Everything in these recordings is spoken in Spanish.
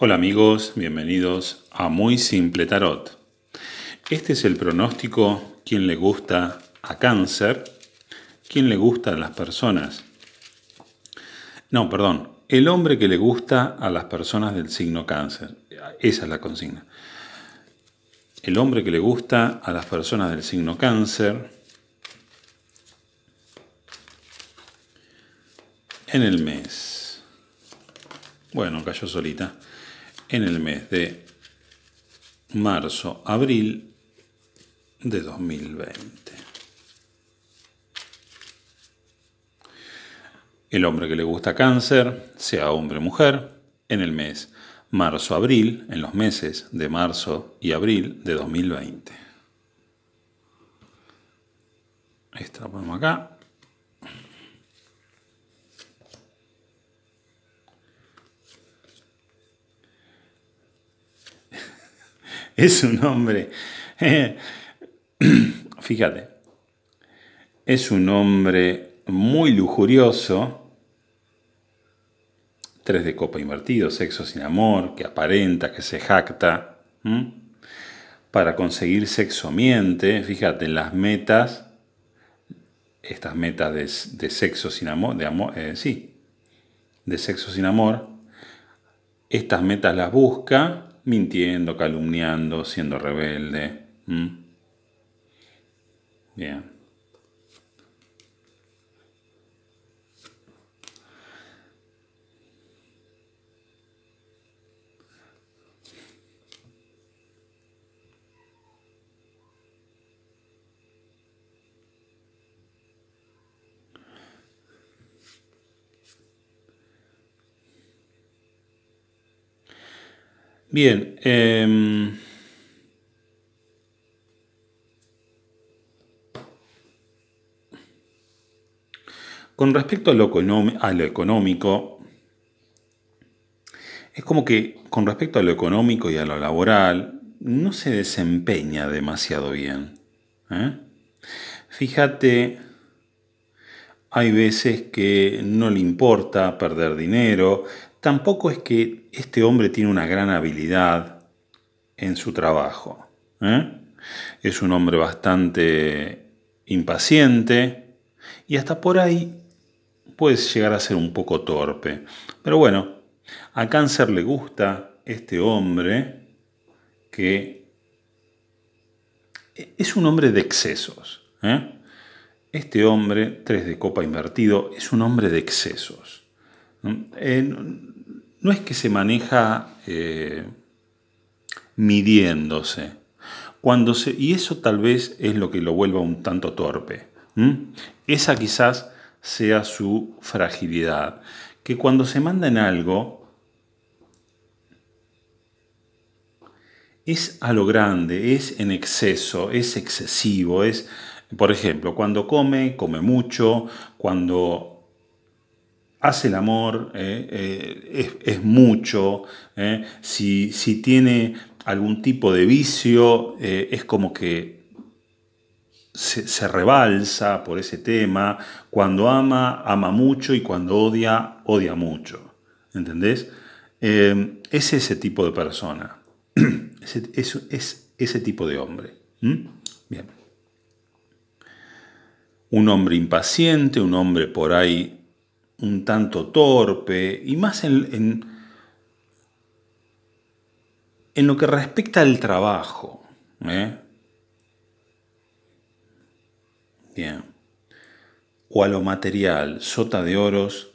Hola amigos, bienvenidos a Muy Simple Tarot. Este es el pronóstico, quien le gusta a cáncer, quien le gusta a las personas. No, perdón, el hombre que le gusta a las personas del signo cáncer. Esa es la consigna. El hombre que le gusta a las personas del signo cáncer en el mes. Bueno, cayó solita en el mes de marzo-abril de 2020. El hombre que le gusta cáncer, sea hombre o mujer, en el mes marzo-abril, en los meses de marzo y abril de 2020. Esta ponemos acá. es un hombre. Fíjate, es un hombre muy lujurioso, tres de copa invertido, sexo sin amor, que aparenta, que se jacta. Para conseguir sexo miente, fíjate, las metas, estas metas de, sexo sin amor, de amor, eh, sí, de sexo sin amor, estas metas las busca mintiendo, calumniando, siendo rebelde. Bien. Bien. Em, con respecto a lo, económico, es como que con respecto a lo económico y a lo laboral, no se desempeña demasiado bien. ¿eh? Fíjate, hay veces que no le importa perder dinero, tampoco es que este hombre tiene una gran habilidad en su trabajo. ¿eh? Es un hombre bastante impaciente y hasta por ahí puede llegar a ser un poco torpe. Pero bueno, a Cáncer le gusta este hombre que es un hombre de excesos. ¿eh? Este hombre, tres de copa invertido, es un hombre de excesos. Eh, no es que se maneja eh, midiéndose. Cuando se, y eso tal vez es lo que lo vuelva un tanto torpe. Esa quizás sea su fragilidad. Que cuando se manda en algo, es a lo grande, es en exceso, es excesivo, es... Por ejemplo, cuando come, come mucho, cuando hace el amor, eh, eh, es, mucho, eh. si, tiene algún tipo de vicio, es como que se, rebalsa por ese tema, cuando ama, ama mucho y cuando odia, odia mucho, ¿entendés? es ese tipo de persona, es, ese tipo de hombre. Bien. Un hombre impaciente, un hombre por ahí un tanto torpe, y más en, lo que respecta al trabajo. ¿eh? Bien. O a lo material, sota de oros,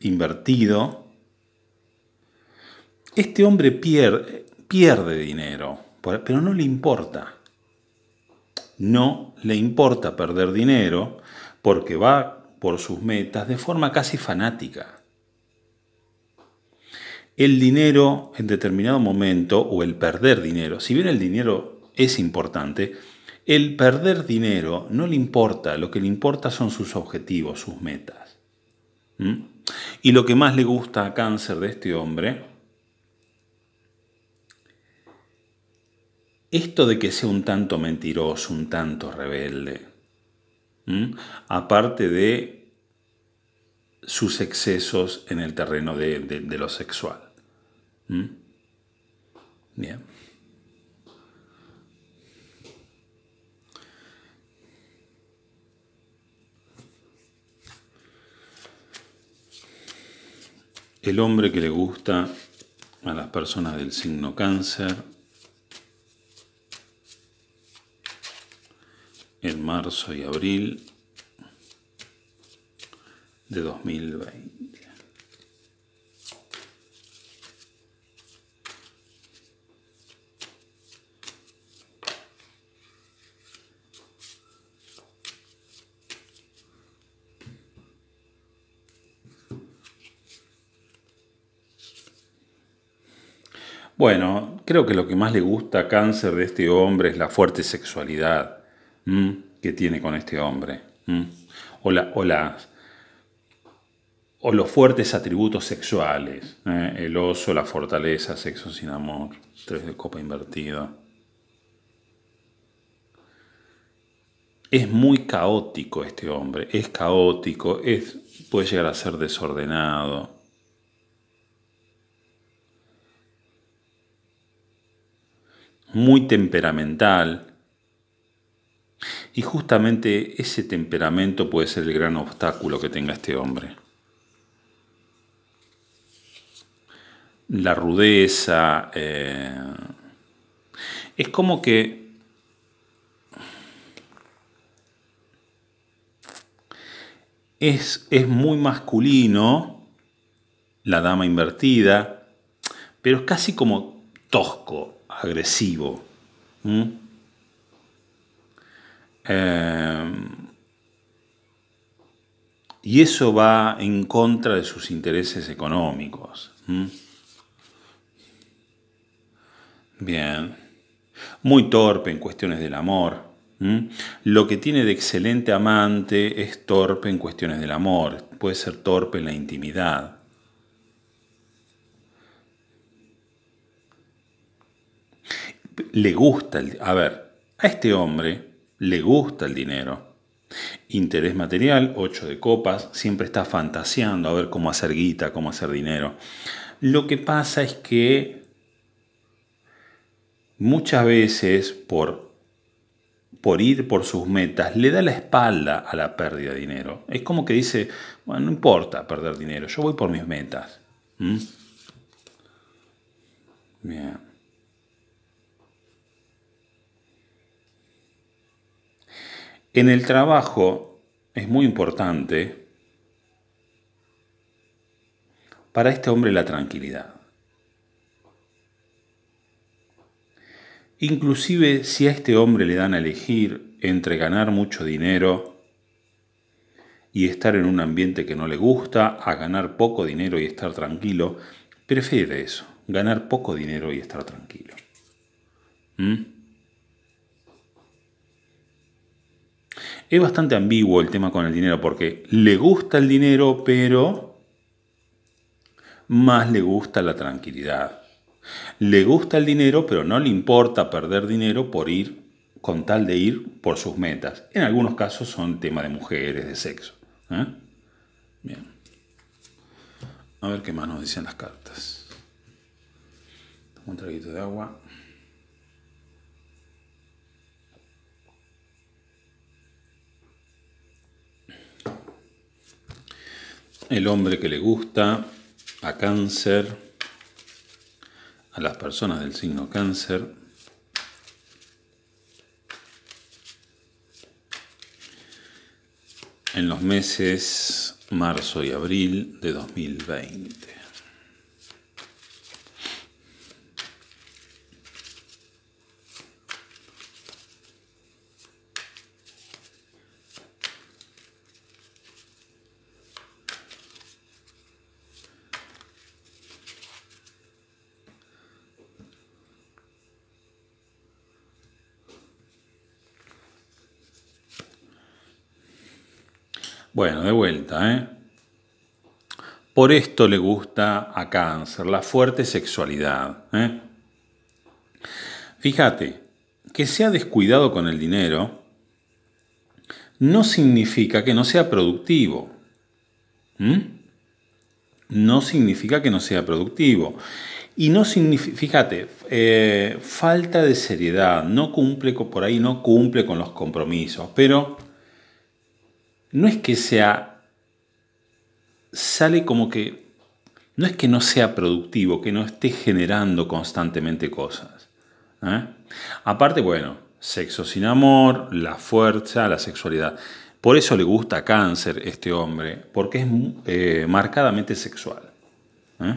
invertido. Este hombre pierde, pierde dinero, pero no le importa. No le importa perder dinero porque va por sus metas de forma casi fanática. El dinero en determinado momento o el perder dinero, si bien el dinero es importante, el perder dinero no le importa, lo que le importa son sus objetivos, sus metas. ¿Mm? Y lo que más le gusta a cáncer de este hombre, esto de que sea un tanto mentiroso, un tanto rebelde, aparte de sus excesos en el terreno de, lo sexual. El hombre que le gusta a las personas del signo cáncer en marzo y abril de 2020. Bueno, creo que lo que más le gusta a Cáncer de este hombre es la fuerte sexualidad que tiene con este hombre. O, los fuertes atributos sexuales. ¿eh? El oso, la fortaleza, sexo sin amor, tres de copa invertida. Es muy caótico este hombre, es caótico, es, puede llegar a ser desordenado. Muy temperamental, y justamente ese temperamento puede ser el gran obstáculo que tenga este hombre. La rudeza... Eh, es como que Es, es, muy masculino, la dama invertida, pero es casi como tosco, agresivo. Eh, y eso va en contra de sus intereses económicos. Bien. Muy torpe en cuestiones del amor. Lo que tiene de excelente amante es torpe en cuestiones del amor. Puede ser torpe en la intimidad. Le gusta A ver, a este hombre le gusta el dinero. Interés material, 8 de copas, siempre está fantaseando a ver cómo hacer guita, cómo hacer dinero. Lo que pasa es que muchas veces por, por ir por sus metas le da la espalda a la pérdida de dinero. Es como que dice, bueno, no importa perder dinero, yo voy por mis metas. ¿Mm? Bien. En el trabajo es muy importante para este hombre la tranquilidad. Inclusive si a este hombre le dan a elegir entre ganar mucho dinero y estar en un ambiente que no le gusta, a ganar poco dinero y estar tranquilo, prefiere eso, ganar poco dinero y estar tranquilo. ¿Mm? Es bastante ambiguo el tema con el dinero porque le gusta el dinero, pero más le gusta la tranquilidad. Le gusta el dinero, pero no le importa perder dinero por ir, con tal de ir por sus metas. En algunos casos son tema de mujeres, de sexo. ¿eh? Bien. A ver qué más nos dicen las cartas. Un traguito de agua. el hombre que le gusta, a cáncer, a las personas del signo cáncer. En los meses marzo y abril de 2020. Bueno, de vuelta, ¿eh? Por esto le gusta a cáncer, la fuerte sexualidad. ¿eh? Fíjate, que sea descuidado con el dinero no significa que no sea productivo. No significa que no sea productivo. Y no significa, fíjate, eh, falta de seriedad, no cumple por ahí, no cumple con los compromisos, pero no es que sea, sale como que, no es que no sea productivo, que no esté generando constantemente cosas. ¿eh? Aparte, bueno, sexo sin amor, la fuerza, la sexualidad. Por eso le gusta cáncer este hombre, porque es eh, marcadamente sexual. ¿eh?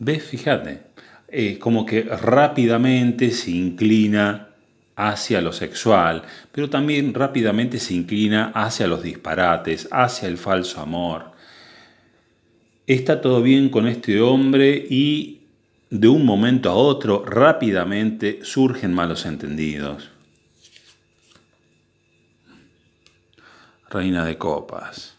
¿Ves? Fíjate, es eh, como que rápidamente se inclina hacia lo sexual, pero también rápidamente se inclina hacia los disparates, hacia el falso amor. Está todo bien con este hombre y de un momento a otro rápidamente surgen malos entendidos. Reina de copas.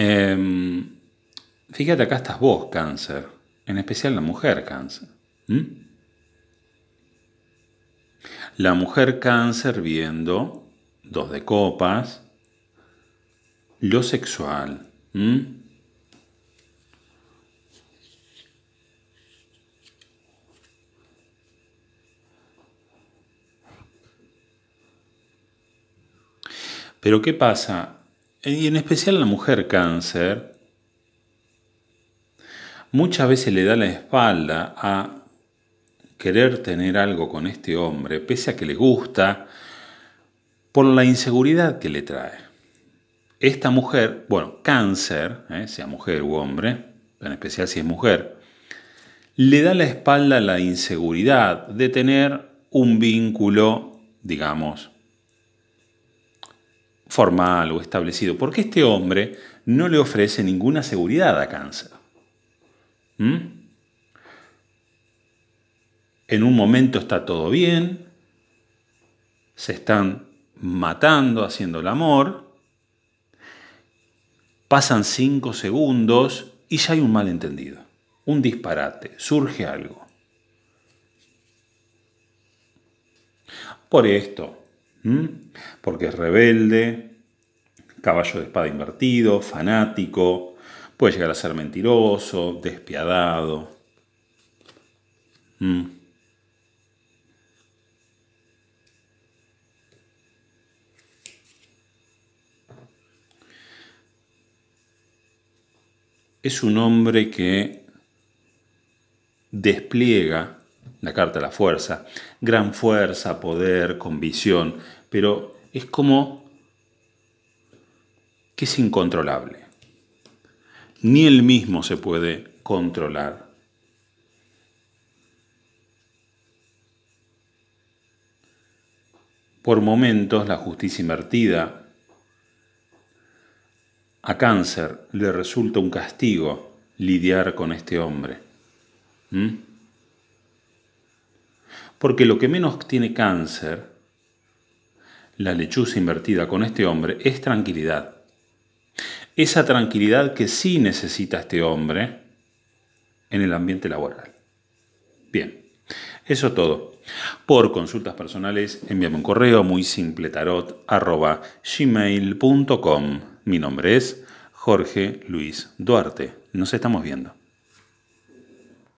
Em, fíjate, acá estás vos, cáncer, en especial la mujer cáncer. La mujer cáncer viendo dos de copas, lo sexual. Pero ¿qué pasa? Eh, y en especial la mujer cáncer, muchas veces le da la espalda a querer tener algo con este hombre, pese a que le gusta, por la inseguridad que le trae. Esta mujer, bueno, cáncer, eh, sea mujer u hombre, en especial si es mujer, le da la espalda a la inseguridad de tener un vínculo, digamos, formal o establecido, porque este hombre no le ofrece ninguna seguridad a cáncer. ¿Mm? En un momento está todo bien, se están matando haciendo el amor, pasan cinco segundos y ya hay un malentendido, un disparate, surge algo. Por esto, ¿Mm? Porque es rebelde, caballo de espada invertido, fanático, puede llegar a ser mentiroso, despiadado. ¿Mm? Es un hombre que despliega la carta, de la fuerza, gran fuerza, poder, convicción, pero es como que es incontrolable. Ni él mismo se puede controlar. Por momentos la justicia invertida a cáncer le resulta un castigo lidiar con este hombre porque lo que menos tiene cáncer, la lechuza invertida con este hombre, es tranquilidad. Esa tranquilidad que sí necesita este hombre en el ambiente laboral. Bien, eso todo. Por consultas personales, envíame un correo muy simple tarot Mi nombre es Jorge Luis Duarte. Nos estamos viendo.